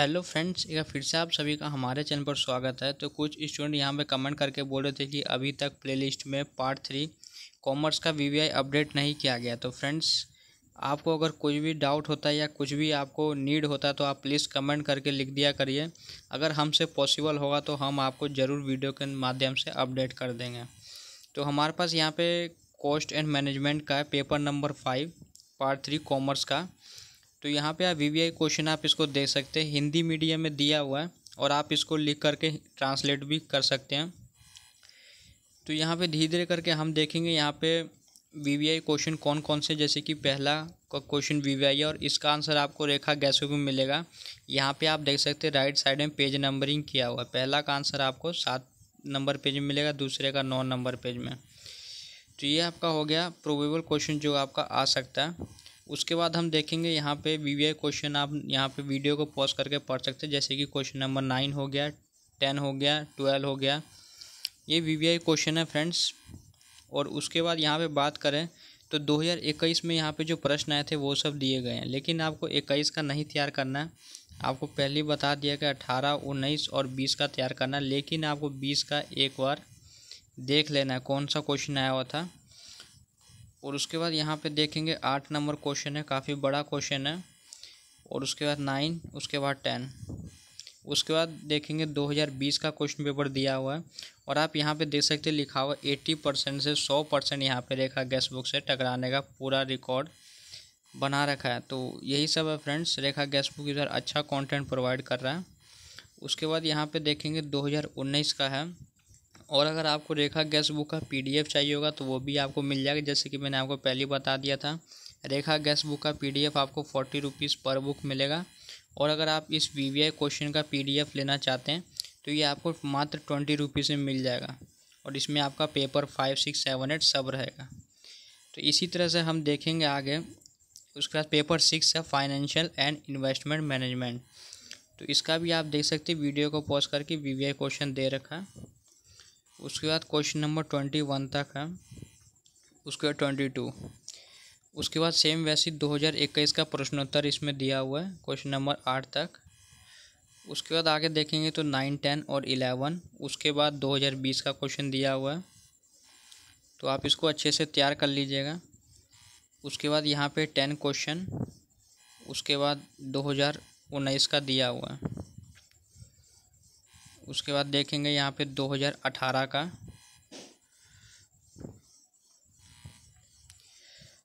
hello friends एक फिर से आप सभी का हमारे चैनल पर स्वागत है तो कुछ स्टूडेंट यहाँ पे कमेंट करके बोल रहे थे कि अभी तक प्लेलिस्ट में पार्ट थ्री कॉमर्स का वीवीआई अपडेट नहीं किया गया तो फ्रेंड्स आपको अगर कुछ भी डाउट होता है या कुछ भी आपको नीड होता है तो आप प्लीज़ कमेंट करके लिख दिया करिए अगर हमसे पॉसिबल होगा तो हम आपको ज़रूर वीडियो के माध्यम से अपडेट कर देंगे तो हमारे पास यहाँ पर कॉस्ट एंड मैनेजमेंट का paper number five part three commerce का तो यहाँ पे आप वी वी आई क्वेश्चन आप इसको देख सकते हैं हिंदी मीडियम में दिया हुआ है और आप इसको लिख करके ट्रांसलेट भी कर सकते हैं तो यहाँ पे धीरे धीरे करके हम देखेंगे यहाँ पे वी वी आई क्वेश्चन कौन कौन से जैसे कि पहला का क्वेश्चन वी वी है और इसका आंसर आपको रेखा गैसों में मिलेगा यहाँ पे आप देख सकते हैं राइट साइड में पेज नंबरिंग किया हुआ है पहला का आंसर आपको सात नंबर पेज में मिलेगा दूसरे का नौ नंबर पेज में तो ये आपका हो गया प्रोबेबल क्वेश्चन जो आपका आ सकता है उसके बाद हम देखेंगे यहाँ पे वी क्वेश्चन आप यहाँ पे वीडियो को पॉज करके पढ़ सकते हैं जैसे कि क्वेश्चन नंबर नाइन हो गया टेन हो गया ट्वेल्व हो गया ये वी क्वेश्चन है फ्रेंड्स और उसके बाद यहाँ पे बात करें तो 2021 में यहाँ पे जो प्रश्न आए थे वो सब दिए गए हैं लेकिन आपको इक्कीस का नहीं तैयार करना है आपको पहले बता दिया कि अठारह उन्नीस और बीस का तैयार करना है लेकिन आपको बीस का एक बार देख लेना है कौन सा क्वेश्चन आया हुआ था और उसके बाद यहाँ पे देखेंगे आठ नंबर क्वेश्चन है काफ़ी बड़ा क्वेश्चन है और उसके बाद नाइन उसके बाद टेन उसके बाद देखेंगे 2020 का क्वेश्चन पेपर दिया हुआ है और आप यहाँ पे देख सकते हैं लिखा हुआ एट्टी परसेंट से सौ परसेंट यहाँ पर रेखा गैस बुक से टकराने का पूरा रिकॉर्ड बना रखा है तो यही सब है फ्रेंड्स रेखा गैस बुक इधर अच्छा कॉन्टेंट प्रोवाइड कर रहा है उसके बाद यहाँ पर देखेंगे दो का है और अगर आपको रेखा गैस बुक का पीडीएफ चाहिए होगा तो वो भी आपको मिल जाएगा जैसे कि मैंने आपको पहले बता दिया था रेखा गैस बुक का पीडीएफ आपको फोर्टी रुपीज़ पर बुक मिलेगा और अगर आप इस वी वी आई क्वेश्चन का पीडीएफ लेना चाहते हैं तो ये आपको मात्र ट्वेंटी रुपीज़ में मिल जाएगा और इसमें आपका paper five six seven eight सब रहेगा तो इसी तरह से हम देखेंगे आगे उसके बाद पेपर सिक्स है फाइनेंशियल एंड इन्वेस्टमेंट मैनेजमेंट तो इसका भी आप देख सकते हैं वीडियो को पॉज करके वी वी आई क्वेश्चन दे रखा है उसके बाद क्वेश्चन नंबर ट्वेंटी वन तक है उसके बाद ट्वेंटी टू उसके बाद सेम वैसी दो हज़ार इक्कीस का प्रश्नोत्तर इसमें दिया हुआ है क्वेश्चन नंबर आठ तक उसके बाद आगे देखेंगे तो नाइन टेन और इलेवन उसके बाद दो हज़ार बीस का क्वेश्चन दिया हुआ है तो आप इसको अच्छे से तैयार कर लीजिएगा उसके बाद यहाँ पे टेन क्वेश्चन उसके बाद दो हज़ार उन्नीस का दिया हुआ है उसके बाद देखेंगे यहाँ पे 2018 का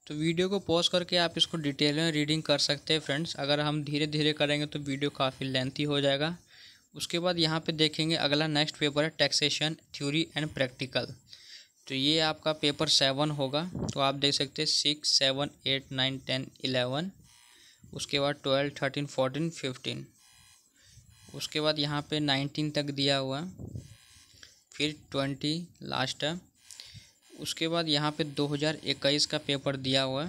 तो वीडियो को पॉज करके आप इसको डिटेल में रीडिंग कर सकते हैं फ्रेंड्स अगर हम धीरे धीरे करेंगे तो वीडियो काफ़ी लेंथी हो जाएगा उसके बाद यहाँ पे देखेंगे अगला नेक्स्ट पेपर है टैक्सेशन थ्योरी एंड प्रैक्टिकल तो ये आपका पेपर सेवन होगा तो आप देख सकते हैं six seven eight nine ten eleven उसके बाद ट्वेल्व थर्टीन फोर्टीन फिफ्टीन उसके बाद यहाँ पे नाइनटीन तक दिया हुआ फिर ट्वेंटी लास्ट है उसके बाद यहाँ पे दो हज़ार इक्कीस का पेपर दिया हुआ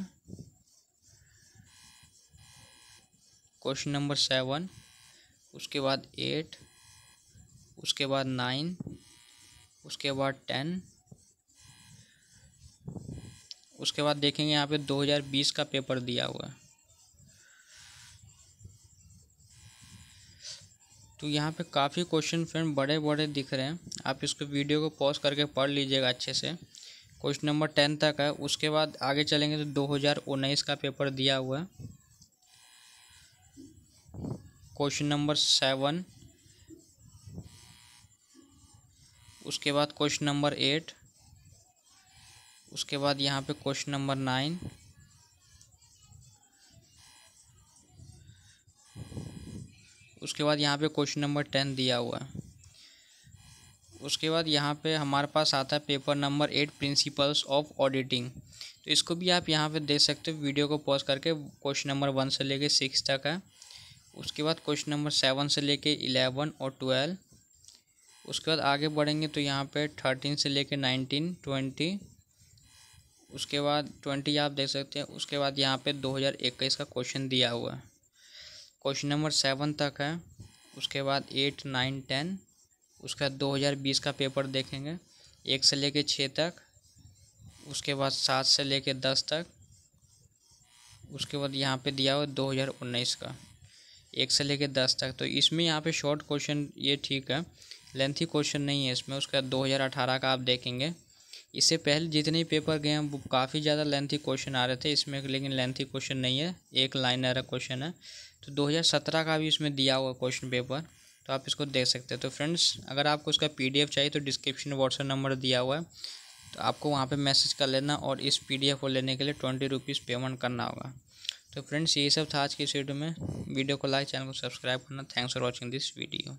क्वेश्चन नंबर सेवन उसके बाद एट उसके बाद नाइन उसके बाद टेन उसके बाद देखेंगे यहाँ पे बीस का पेपर दिया हुआ है तो यहाँ पे काफ़ी क्वेश्चन फ्रेंड बड़े बड़े दिख रहे हैं आप इसको वीडियो को पॉज करके पढ़ लीजिएगा अच्छे से क्वेश्चन नंबर टेन तक है उसके बाद आगे चलेंगे तो दो हज़ार उन्नीस का पेपर दिया हुआ है क्वेश्चन नंबर सेवन उसके बाद क्वेश्चन नंबर एट उसके बाद यहाँ पे क्वेश्चन नंबर नाइन उसके बाद यहाँ पे क्वेश्चन नंबर टेन दिया हुआ है उसके बाद यहाँ पे हमारे पास आता है paper number eight principles of auditing तो इसको भी आप यहाँ पे देख सकते हो वीडियो को पॉज करके क्वेश्चन नंबर वन से लेके सिक्स तक है उसके बाद क्वेश्चन नंबर सेवन से लेके इलेवन और ट्वेल्व उसके बाद आगे बढ़ेंगे तो यहाँ पे थर्टीन से लेके नाइनटीन ट्वेंटी उसके बाद ट्वेंटी आप देख सकते हैं उसके बाद यहाँ पे दो हज़ार इक्कीस का क्वेश्चन दिया हुआ है क्वेश्चन नंबर सेवन तक है उसके बाद एट नाइन टेन उसका दो हज़ार बीस का पेपर देखेंगे एक से लेके छः तक उसके बाद सात से लेके दस तक उसके बाद यहाँ पे दिया हुआ दो हज़ार उन्नीस का एक से लेके दस तक तो इसमें यहाँ पे शॉर्ट क्वेश्चन ये ठीक है लेंथी क्वेश्चन नहीं है इसमें उसका दो हज़ार अठारह का आप देखेंगे इससे पहले जितने पेपर गए हैं वो काफ़ी ज़्यादा लेंथी क्वेश्चन आ रहे थे इसमें लेकिन लेंथी क्वेश्चन नहीं है एक लाइन वाला क्वेश्चन है तो 2017 का भी इसमें दिया हुआ क्वेश्चन पेपर तो आप इसको देख सकते हैं तो फ्रेंड्स अगर आपको इसका पी चाहिए तो डिस्क्रिप्शन व्हाट्सअप नंबर दिया हुआ है तो आपको वहाँ पर मैसेज कर लेना और इस पी को लेने के लिए ट्वेंटी रुपीज़ पेमेंट करना होगा तो फ्रेंड्स यही सब था आज की इस वीडियो में वीडियो को लाइक चैनल को सब्सक्राइब करना thanks for watching this video